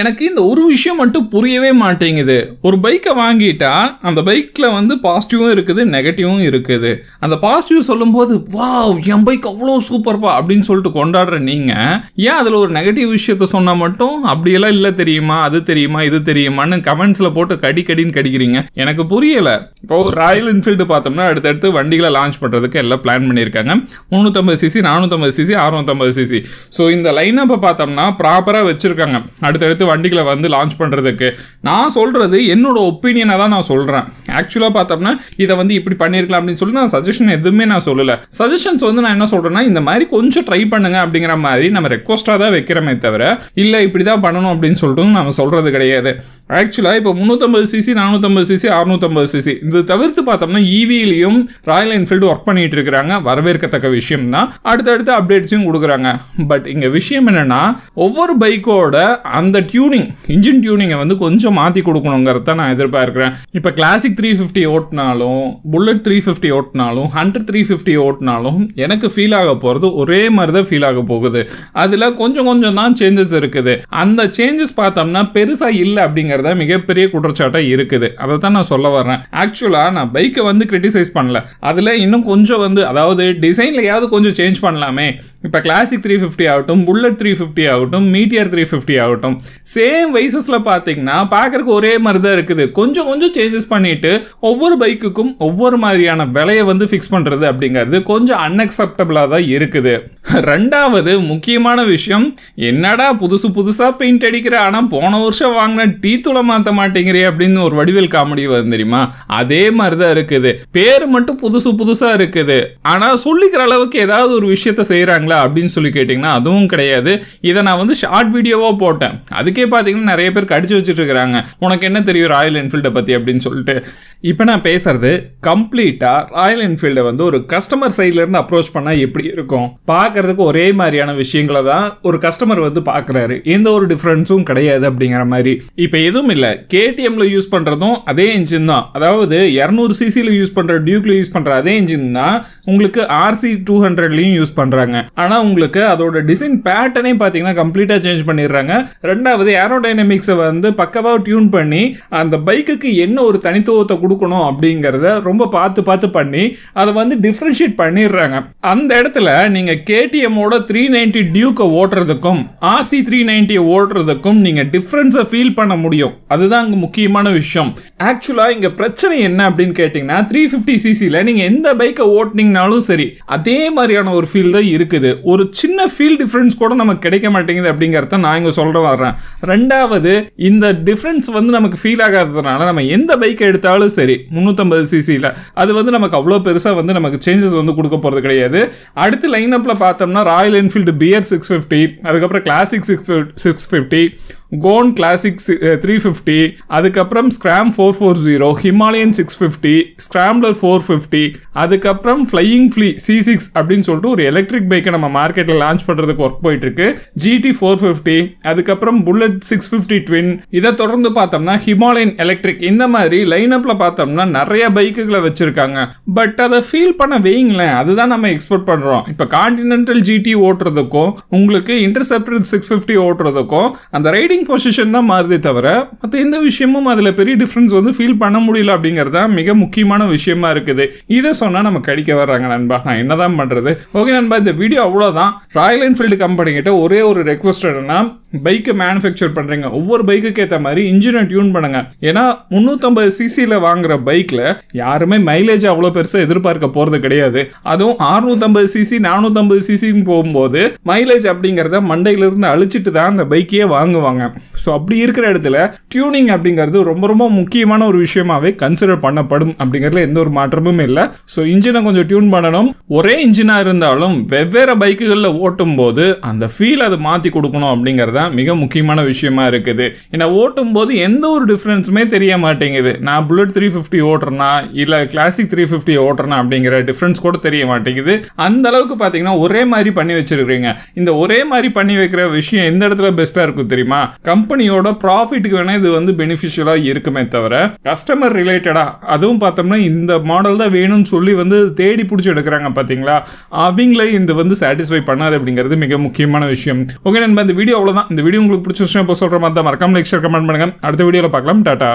எனக்கு இந்த ஒரு விஷயம் மட்டும் புரியவே மாட்டேங்குது ஒரு பைக்கை வாங்கிட்டா அந்த பைக்கில் வந்து பாசிட்டிவும் இருக்குது நெகட்டிவும் இருக்குது அந்த பாசிட்டிவ் சொல்லும்போது வா என் பைக் அவ்வளோ சூப்பர்ப்பா அப்படின்னு சொல்லிட்டு கொண்டாடுற நீங்கள் ஏன் அதில் ஒரு நெகட்டிவ் விஷயத்த சொன்னால் மட்டும் அப்படியெல்லாம் இல்லை தெரியுமா அது தெரியுமா இது தெரியுமான்னு கமெண்ட்ஸில் போட்டு கடிக்கடின்னு கடிக்கிறீங்க எனக்கு புரியலை இப்போ ராயல் என்ஃபீல்டு பார்த்தோம்னா அடுத்தடுத்து வண்டிகளை லான்ச் பண்ணுறதுக்கு எல்லாம் பிளான் பண்ணியிருக்காங்க முந்நூற்றம்பது சிசி நானூற்றம்பது சிசி அறுநூற்றம்பது சிசி ஸோ இந்த லைனப்பை பார்த்தோம்னா ப்ராப்பராக வச்சுருக்காங்க அடுத்தடுத்து எடுத்து வண்டிகளை வந்து லான்ச் பண்ணுறதுக்கு நான் சொல்கிறது என்னோட ஒப்பீனியனை தான் நான் சொல்கிறேன் ஆக்சுவலாக பார்த்தோம்னா இதை வந்து இப்படி பண்ணியிருக்கலாம் அப்படின்னு சொல்லி நான் சஜஷன் எதுவுமே நான் சொல்லலை சஜஷன்ஸ் வந்து நான் என்ன சொல்கிறேன்னா இந்த மாதிரி கொஞ்சம் ட்ரை பண்ணுங்க அப்படிங்கிற மாதிரி நம்ம ரெக்வஸ்ட்டாக தான் வைக்கிறோமே தவிர இல்லை இப்படி தான் பண்ணணும் அப்படின்னு சொல்லிட்டு நம்ம சொல்கிறது கிடையாது ஆக்சுவலாக இப்போ முந்நூற்றம்பது சிசி நானூற்றம்பது சிசி அறுநூற்றம்பது சிசி இது தவிர்த்து பார்த்தோம்னா இவிலையும் ராயல் என்ஃபீல்டு ஒர்க் பண்ணிட்டு இருக்கிறாங்க வரவேற்கத்தக்க விஷயம் தான் அடுத்தடுத்து அப்டேட்ஸையும் கொடுக்குறாங்க பட் இங்கே விஷயம் என்னென்னா ஒவ்வொரு பைக்கோட அந்த டியூனிங் இன்ஜின் டியூனிங்கை வந்து கொஞ்சம் மாற்றி கொடுக்கணுங்கிறத நான் எதிர்பார்க்குறேன் இப்போ கிளாசிக் த்ரீ ஃபிஃப்டி ஓட்டினாலும் புல்லட் த்ரீ ஃபிஃப்டி ஓட்டினாலும் ஹண்ட்ரட் த்ரீ ஃபிஃப்டி ஓட்டினாலும் எனக்கு ஃபீல் ஆக போகிறது ஒரே மாதிரி தான் ஃபீல் ஆக போகுது அதில் கொஞ்சம் கொஞ்சம் தான் சேஞ்சஸ் இருக்குது அந்த சேஞ்சஸ் பார்த்தோம்னா பெருசாக இல்லை அப்படிங்கிறத மிகப்பெரிய குற்றச்சாட்டாக இருக்குது அதை தான் நான் சொல்ல வரேன் ஆக்சுவலாக நான் பைக்கை வந்து கிரிட்டிசைஸ் பண்ணல அதில் இன்னும் கொஞ்சம் வந்து அதாவது டிசைன்லையாவது கொஞ்சம் சேஞ்ச் பண்ணலாமே இப்போ கிளாசிக் த்ரீ ஃபிஃப்டி ஆகட்டும் புல்லட் த்ரீ ஃபிஃப்டி ஆகட்டும் மீட்டியர் த்ரீ ஃபிஃப்டி ஆகட்டும் சேம் வைசஸில் பார்த்தீங்கன்னா பார்க்கறக்கு ஒரே மாதிரி தான் இருக்குது கொஞ்சம் கொஞ்சம் சேஞ்சஸ் பண்ணிட்டு ஒவ்வொரு பைக்குக்கும் ஒவ்வொரு மாதிரியான விலையை வந்து ஃபிக்ஸ் பண்ணுறது அப்படிங்கிறது கொஞ்சம் அன்அக்செப்டபிளாக தான் இருக்குது ரெண்டாவது முக்கியமான விஷயம் என்னடா புதுசு புதுசாக பெயிண்ட் அடிக்கிற ஆனால் போன வருஷம் வாங்கின டீ தூளை மாற்ற மாட்டேங்கிறே அப்படின்னு ஒரு வடிவில் காமெடி வந்து தெரியுமா அதே மாதிரி தான் இருக்குது பேர் மட்டும் புதுசு புதுசாக இருக்குது ஆனால் சொல்லிக்கிற அளவுக்கு ஏதாவது ஒரு விஷயத்த செய்கிறாங்களா அப்படின்னு சொல்லி கேட்டிங்கன்னா அதுவும் கிடையாது இதை நான் வந்து ஷார்ட் வீடியோவாக போட்டேன் அது அதுக்கே பார்த்தீங்கன்னா நிறைய பேர் கடிச்சு வச்சுட்டு இருக்கிறாங்க உனக்கு என்ன தெரியும் ராயல் என்ஃபீல்டை பற்றி அப்படின்னு சொல்லிட்டு இப்போ நான் பேசுறது கம்ப்ளீட்டாக ராயல் என்ஃபீல்டை வந்து ஒரு கஸ்டமர் சைட்லேருந்து அப்ரோச் பண்ணால் எப்படி இருக்கும் பார்க்கறதுக்கு ஒரே மாதிரியான விஷயங்களை தான் ஒரு கஸ்டமர் வந்து பார்க்குறாரு எந்த ஒரு டிஃப்ரென்ஸும் கிடையாது அப்படிங்கிற மாதிரி இப்போ எதுவும் இல்லை கேடிஎம்ல யூஸ் பண்ணுறதும் அதே இன்ஜின் தான் அதாவது இரநூறு சிசியில் யூஸ் பண்ணுற டியூக்ல யூஸ் பண்ணுற அதே இன்ஜின் தான் உங்களுக்கு ஆர்சி டூ ஹண்ட்ரட்லையும் யூஸ் பண்ணுறாங்க ஆனால் உங்களுக்கு அதோட டிசைன் பேட்டர்னே பார்த்தீங்கன்னா கம்ப்ளீட்டாக சேஞ்ச் பண்ணிடுறாங்க ரெண்டாவது ரெண்டாவது ஏரோடைனமிக்ஸை வந்து பக்கவாக டியூன் பண்ணி அந்த பைக்குக்கு என்ன ஒரு தனித்துவத்தை கொடுக்கணும் அப்படிங்கிறத ரொம்ப பார்த்து பார்த்து பண்ணி அதை வந்து டிஃப்ரென்ஷியேட் பண்ணிடுறாங்க அந்த இடத்துல நீங்கள் கேடிஎம்மோட த்ரீ நைன்டி டியூக்கை ஓட்டுறதுக்கும் ஆர்சி த்ரீ நைன்டியை ஓட்டுறதுக்கும் நீங்கள் டிஃப்ரென்ஸை ஃபீல் பண்ண முடியும் அதுதான் அங்கே முக்கியமான விஷயம் ஆக்சுவலாக இங்கே பிரச்சனை என்ன அப்படின்னு கேட்டிங்கன்னா த்ரீ ஃபிஃப்டி சிசியில் நீங்கள் எந்த பைக்கை ஓட்டினீங்கனாலும் சரி அதே மாதிரியான ஒரு ஃபீல் தான் இருக்குது ஒரு சின்ன ஃபீல் டிஃப்ரென்ஸ் கூட நமக்கு கிடைக்க மாட்டேங்குது அப்படிங்கிறத நான் இங்கே சொல்கிற வர்றேன் ரெண்டாவது இந்த டிஃப்ரென்ஸ் வந்து நமக்கு ஃபீல் ஆகாததுனால நம்ம எந்த பைக் எடுத்தாலும் சரி முந்நூற்றம்பது சிசியில் அது வந்து நமக்கு அவ்வளோ பெருசாக வந்து நமக்கு சேஞ்சஸ் வந்து கொடுக்க போகிறது கிடையாது அடுத்து லைனப்பில் பார்த்தோம்னா Royal Enfield B R six fifty அதுக்கப்புறம் கிளாசிக் சிக்ஸ் சிக்ஸ் ஃபிஃப்டி கோன் கிளாசிக் த்ரீ ஃபிஃப்டி அதுக்கப்புறம் scram four four zero Himalayan six fifty scrambler four fifty அதுக்கப்புறம் ஃப்ளையிங் ஃப்ளீ சி சிக்ஸ் அப்படின்னு சொல்லிட்டு ஒரு எலக்ட்ரிக் பைக்கை நம்ம மார்க்கெட்டில் லான்ச் பண்ணுறதுக்கு ஒர்க் போயிட்டு இருக்கு ஜிடி ஃபோர் ஃபிஃப்டி அதுக்கப்புறம் புல்லட் சிக்ஸ் ஃபிஃப்டி ட்வின் இதை தொடர்ந்து பார்த்தோம்னா ஹிமாலயன் எலக்ட்ரிக் இந்த மாதிரி லைனப்பில் பார்த்தோம்னா நிறைய பைக்குகளை வச்சுருக்காங்க பட் அதை ஃபீல் பண்ண வைங்களேன் அதுதான் நம்ம எக்ஸ்போர்ட் பண்ணுறோம் இப்போ காண்டினென்டல் ஜிடி ஓட்டுறதுக்கும் உங்களுக்கு இன்டர்செப்டர் சிக்ஸ் ஃபிஃப்டி ஓட்டுறதுக்கும் அந்த ரைடிங் வின்னிங் பொசிஷன் தான் மாறுதே தவிர மற்ற எந்த விஷயமும் அதில் பெரிய டிஃப்ரென்ஸ் வந்து ஃபீல் பண்ண முடியல அப்படிங்கிறது மிக முக்கியமான விஷயமா இருக்குது இதை சொன்னால் நம்ம கடிக்க வர்றாங்க நண்பா நான் என்னதான் பண்ணுறது ஓகே நண்பா இந்த வீடியோ அவ்வளோதான் ராயல் என்ஃபீல்டு கம்பெனிகிட்ட ஒரே ஒரு ரெக்வஸ்ட் என்னன்னா பைக்கை மேனுஃபேக்சர் பண்ணுறீங்க ஒவ்வொரு பைக்குக்கு ஏற்ற மாதிரி இன்ஜினை டியூன் பண்ணுங்க ஏன்னா முந்நூற்றம்பது சிசியில் வாங்குற பைக்கில் யாருமே மைலேஜ் அவ்வளோ பெருசாக எதிர்பார்க்க போகிறது கிடையாது அதுவும் அறுநூத்தம்பது சிசி நானூற்றம்பது சிசின்னு போகும்போது மைலேஜ் அப்படிங்கிறத மண்டையிலிருந்து அழிச்சிட்டு தான் அந்த பைக்கையே வாங்குவாங்க ஸோ அப்படி இருக்கிற இடத்துல டியூனிங் அப்படிங்கிறது ரொம்ப ரொம்ப முக்கியமான ஒரு விஷயமாவே கன்சிடர் பண்ணப்படும் அப்படிங்கிறதுல எந்த ஒரு மாற்றமும் இல்லை ஸோ இன்ஜினை கொஞ்சம் டியூன் பண்ணணும் ஒரே இன்ஜினாக இருந்தாலும் வெவ்வேறு பைக்குகளில் ஓட்டும் போது அந்த ஃபீல் அது மாற்றி கொடுக்கணும் அப்படிங்கிறத தான் மிக முக்கியமான விஷயமா இருக்குது ஏன்னா ஓட்டும் போது எந்த ஒரு டிஃப்ரென்ஸுமே தெரிய மாட்டேங்குது நான் புல்லட் த்ரீ ஃபிஃப்டி ஓட்டுறனா இல்லை கிளாசிக் த்ரீ ஃபிஃப்டி ஓட்டுறனா அப்படிங்கிற டிஃப்ரென்ஸ் கூட தெரிய மாட்டேங்குது அந்த அளவுக்கு பார்த்தீங்கன்னா ஒரே மாதிரி பண்ணி வச்சிருக்கிறீங்க இந்த ஒரே மாதிரி பண்ணி வைக்கிற விஷயம் எந்த இடத்துல பெஸ்ட்டாக இருக்கும் தெரியுமா கம்பெனியோட ப்ராஃபிட்டுக்கு வேணால் இது வந்து பெனிஃபிஷியலாக இருக்குமே தவிர கஸ்டமர் ரிலேட்டடாக அதுவும் பார்த்தோம்னா இந்த மாடல் தான் வேணும்னு சொல்லி வந்து தேடி பிடிச்சி எடுக்கிறாங்க பார்த்தீங்களா அவங்களே இந்த வந்து சாட்டிஸ்ஃபை பண்ணாது அப்படிங்கிறது மிக முக்கியமான விஷயம் ஓகே நண்பா இந்த வீடியோ அவ்வளோதான் இந்த வீடியோ உங்களுக்கு பிடிச்சிருச்சுன்னா இப்போ சொல்கிற மாதிரி தான் மறக்காம லைக் ஷேர் கமெண்ட் பண்ணுங்கள் அடுத்த வீடியோவில் பார்க்கலாம் டாட்டா